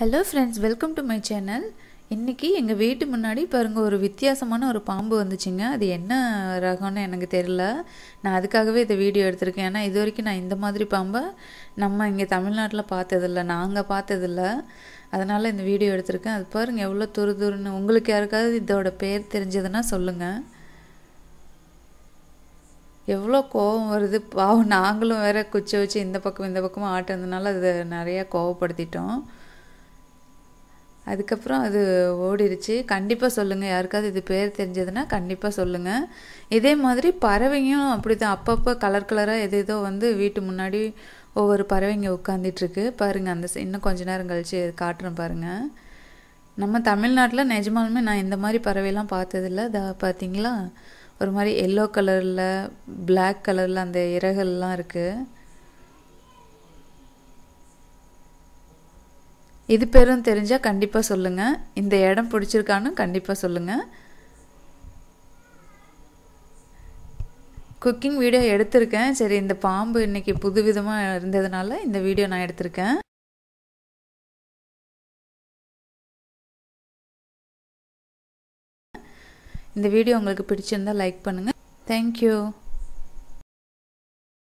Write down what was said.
hello friends welcome to my channel இன்றைக்கி எங்கள் வீட்டு முன்னாடி பாருங்கள் ஒரு வித்தியாசமான ஒரு பாம்பு வந்துச்சுங்க அது என்ன ரகம்னு எனக்கு தெரில நான் அதுக்காகவே இதை வீடியோ எடுத்திருக்கேன் ஏன்னா இது வரைக்கும் நான் இந்த மாதிரி பாம்பை நம்ம இங்கே தமிழ்நாட்டில் பார்த்ததில்ல நாங்கள் பார்த்ததில்ல அதனால் இந்த வீடியோ எடுத்திருக்கேன் அது பாருங்கள் எவ்வளோ துரு துருன்னு உங்களுக்கு யாருக்காவது இதோட பேர் தெரிஞ்சதுன்னா சொல்லுங்கள் எவ்வளோ கோவம் வருது பாவம் நாங்களும் வேற குச்சி வச்சு இந்த பக்கம் இந்த பக்கமும் ஆட்டுறதுனால அதை நிறையா கோவப்படுத்திட்டோம் அதுக்கப்புறம் அது ஓடிடுச்சு கண்டிப்பாக சொல்லுங்கள் யாருக்காவது இது பேர் தெரிஞ்சதுன்னா கண்டிப்பாக சொல்லுங்கள் இதே மாதிரி பறவையும் அப்படி தான் அப்பப்போ கலர் கலராக எது ஏதோ வந்து வீட்டு முன்னாடி ஒவ்வொரு பறவைங்க உட்காந்துட்டுருக்கு பாருங்கள் அந்த இன்னும் கொஞ்ச நேரம் கழித்து காட்டுறேன் பாருங்கள் நம்ம தமிழ்நாட்டில் நிஜமாலுமே நான் இந்த மாதிரி பறவைலாம் பார்த்ததில்ல இதை பார்த்தீங்களா ஒரு மாதிரி எல்லோ கலரில் பிளாக் கலரில் அந்த இறகெல்லாம் இருக்குது இது பேரும் தெரிஞ்சால் கண்டிப்பாக சொல்லுங்கள் இந்த இடம் பிடிச்சிருக்கான்னு கண்டிப்பாக சொல்லுங்கள் குக்கிங் வீடியோ எடுத்திருக்கேன் சரி இந்த பாம்பு இன்றைக்கி புதுவிதமாக இருந்ததுனால இந்த வீடியோ நான் எடுத்திருக்கேன் இந்த வீடியோ உங்களுக்கு பிடிச்சிருந்தால் லைக் பண்ணுங்கள் தேங்க்யூ